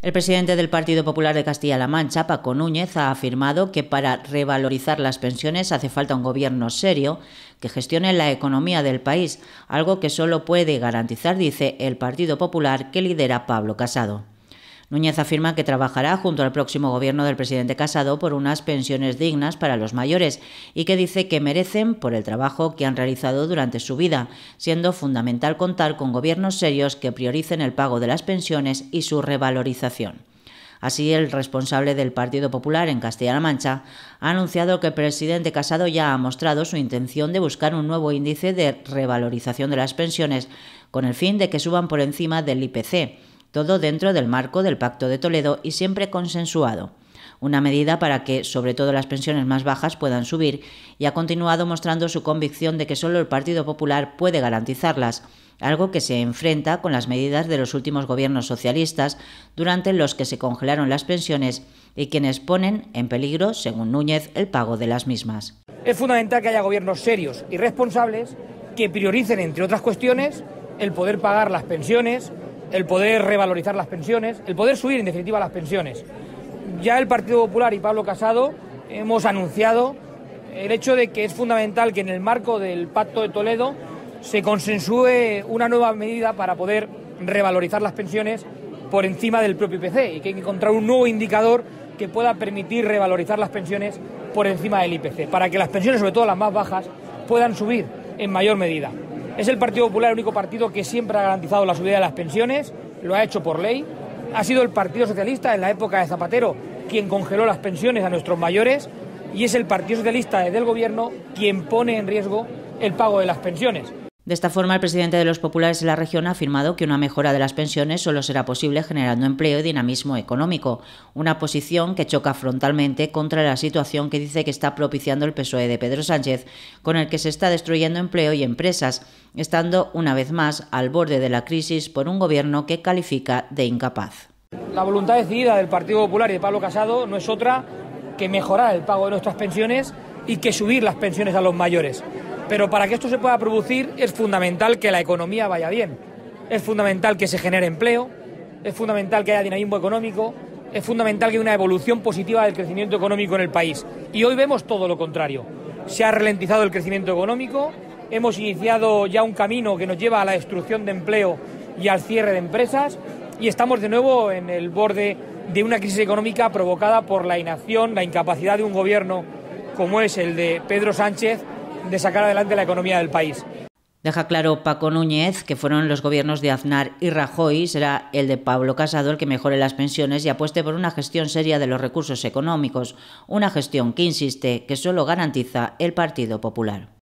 El presidente del Partido Popular de Castilla-La Mancha, Paco Núñez, ha afirmado que para revalorizar las pensiones hace falta un gobierno serio que gestione la economía del país, algo que solo puede garantizar, dice, el Partido Popular que lidera Pablo Casado. Núñez afirma que trabajará junto al próximo gobierno del presidente Casado por unas pensiones dignas para los mayores y que dice que merecen por el trabajo que han realizado durante su vida, siendo fundamental contar con gobiernos serios que prioricen el pago de las pensiones y su revalorización. Así, el responsable del Partido Popular en Castilla-La Mancha ha anunciado que el presidente Casado ya ha mostrado su intención de buscar un nuevo índice de revalorización de las pensiones, con el fin de que suban por encima del IPC todo dentro del marco del Pacto de Toledo y siempre consensuado. Una medida para que, sobre todo, las pensiones más bajas puedan subir, y ha continuado mostrando su convicción de que solo el Partido Popular puede garantizarlas, algo que se enfrenta con las medidas de los últimos gobiernos socialistas durante los que se congelaron las pensiones y quienes ponen en peligro, según Núñez, el pago de las mismas. Es fundamental que haya gobiernos serios y responsables que prioricen, entre otras cuestiones, el poder pagar las pensiones, el poder revalorizar las pensiones, el poder subir en definitiva las pensiones. Ya el Partido Popular y Pablo Casado hemos anunciado el hecho de que es fundamental que en el marco del Pacto de Toledo se consensúe una nueva medida para poder revalorizar las pensiones por encima del propio IPC y que hay que encontrar un nuevo indicador que pueda permitir revalorizar las pensiones por encima del IPC, para que las pensiones, sobre todo las más bajas, puedan subir en mayor medida. Es el Partido Popular el único partido que siempre ha garantizado la subida de las pensiones, lo ha hecho por ley. Ha sido el Partido Socialista en la época de Zapatero quien congeló las pensiones a nuestros mayores y es el Partido Socialista desde el Gobierno quien pone en riesgo el pago de las pensiones. De esta forma, el presidente de los populares de la región ha afirmado que una mejora de las pensiones solo será posible generando empleo y dinamismo económico, una posición que choca frontalmente contra la situación que dice que está propiciando el PSOE de Pedro Sánchez, con el que se está destruyendo empleo y empresas, estando una vez más al borde de la crisis por un gobierno que califica de incapaz. La voluntad decidida del Partido Popular y de Pablo Casado no es otra que mejorar el pago de nuestras pensiones y que subir las pensiones a los mayores. Pero para que esto se pueda producir es fundamental que la economía vaya bien, es fundamental que se genere empleo, es fundamental que haya dinamismo económico, es fundamental que haya una evolución positiva del crecimiento económico en el país. Y hoy vemos todo lo contrario. Se ha ralentizado el crecimiento económico, hemos iniciado ya un camino que nos lleva a la destrucción de empleo y al cierre de empresas y estamos de nuevo en el borde de una crisis económica provocada por la inacción, la incapacidad de un gobierno como es el de Pedro Sánchez de sacar adelante la economía del país. Deja claro Paco Núñez que fueron los gobiernos de Aznar y Rajoy, será el de Pablo Casado el que mejore las pensiones y apueste por una gestión seria de los recursos económicos, una gestión que insiste que solo garantiza el Partido Popular.